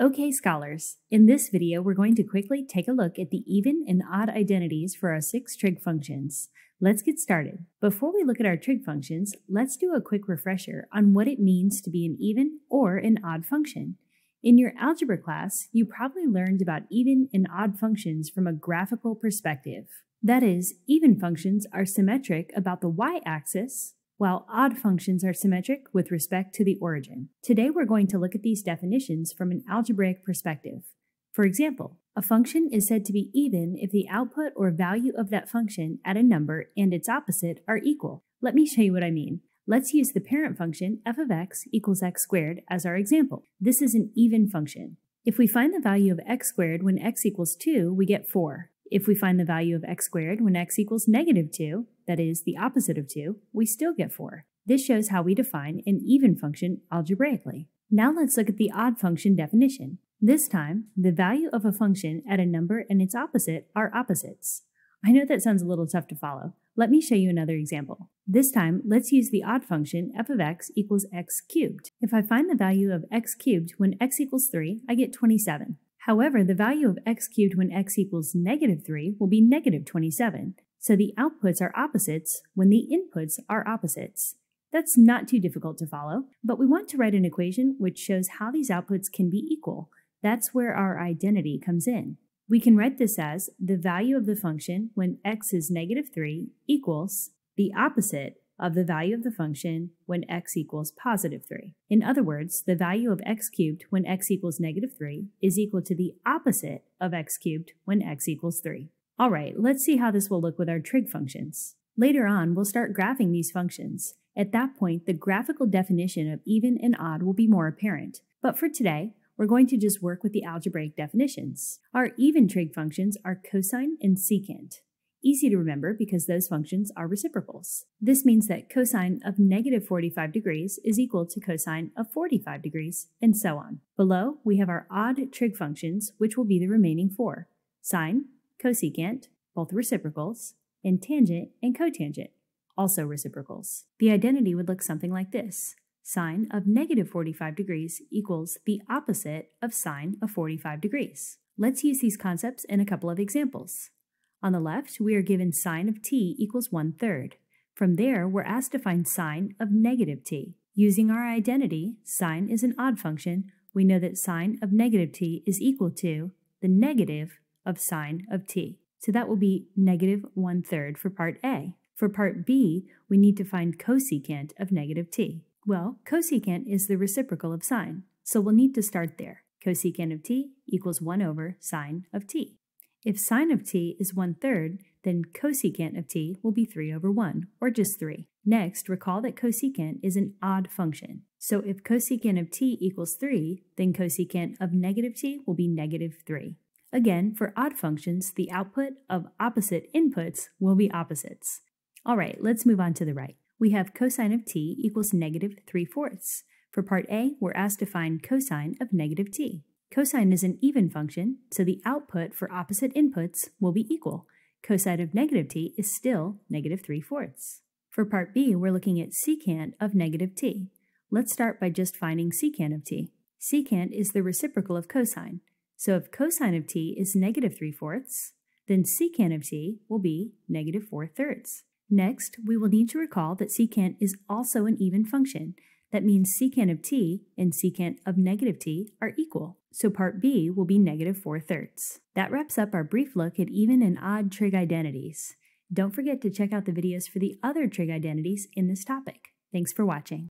OK Scholars! In this video, we're going to quickly take a look at the even and odd identities for our six trig functions. Let's get started. Before we look at our trig functions, let's do a quick refresher on what it means to be an even or an odd function. In your algebra class, you probably learned about even and odd functions from a graphical perspective. That is, even functions are symmetric about the y-axis, while odd functions are symmetric with respect to the origin. Today we're going to look at these definitions from an algebraic perspective. For example, a function is said to be even if the output or value of that function at a number and its opposite are equal. Let me show you what I mean. Let's use the parent function f of x equals x squared as our example. This is an even function. If we find the value of x squared when x equals 2, we get 4. If we find the value of x squared when x equals negative 2, that is, the opposite of 2, we still get 4. This shows how we define an even function algebraically. Now let's look at the odd function definition. This time, the value of a function at a number and its opposite are opposites. I know that sounds a little tough to follow. Let me show you another example. This time, let's use the odd function f of x equals x cubed. If I find the value of x cubed when x equals 3, I get 27. However, the value of x cubed when x equals negative 3 will be negative 27. So the outputs are opposites when the inputs are opposites. That's not too difficult to follow, but we want to write an equation which shows how these outputs can be equal. That's where our identity comes in. We can write this as the value of the function when x is negative 3 equals the opposite of the value of the function when x equals positive 3. In other words, the value of x cubed when x equals negative 3 is equal to the opposite of x cubed when x equals 3. All right, let's see how this will look with our trig functions. Later on, we'll start graphing these functions. At that point, the graphical definition of even and odd will be more apparent. But for today, we're going to just work with the algebraic definitions. Our even trig functions are cosine and secant. Easy to remember because those functions are reciprocals. This means that cosine of negative 45 degrees is equal to cosine of 45 degrees, and so on. Below, we have our odd trig functions, which will be the remaining four. Sine, cosecant, both reciprocals, and tangent and cotangent, also reciprocals. The identity would look something like this. Sine of negative 45 degrees equals the opposite of sine of 45 degrees. Let's use these concepts in a couple of examples. On the left, we are given sine of t equals 1 third. From there, we're asked to find sine of negative t. Using our identity, sine is an odd function, we know that sine of negative t is equal to the negative of sine of t. So that will be negative one third for part A. For part B, we need to find cosecant of negative t. Well, cosecant is the reciprocal of sine, so we'll need to start there. Cosecant of t equals 1 over sine of t. If sine of t is 1 third, then cosecant of t will be 3 over 1, or just 3. Next, recall that cosecant is an odd function. So if cosecant of t equals 3, then cosecant of negative t will be negative 3. Again, for odd functions, the output of opposite inputs will be opposites. All right, let's move on to the right. We have cosine of t equals negative 3 fourths. For part A, we're asked to find cosine of negative t. Cosine is an even function, so the output for opposite inputs will be equal. Cosine of negative t is still negative 3 fourths. For part B, we're looking at secant of negative t. Let's start by just finding secant of t. Secant is the reciprocal of cosine. So if cosine of t is negative 3 fourths, then secant of t will be negative 4 thirds. Next, we will need to recall that secant is also an even function. That means secant of t and secant of negative t are equal, so part b will be negative 4 thirds. That wraps up our brief look at even and odd trig identities. Don't forget to check out the videos for the other trig identities in this topic. Thanks for watching.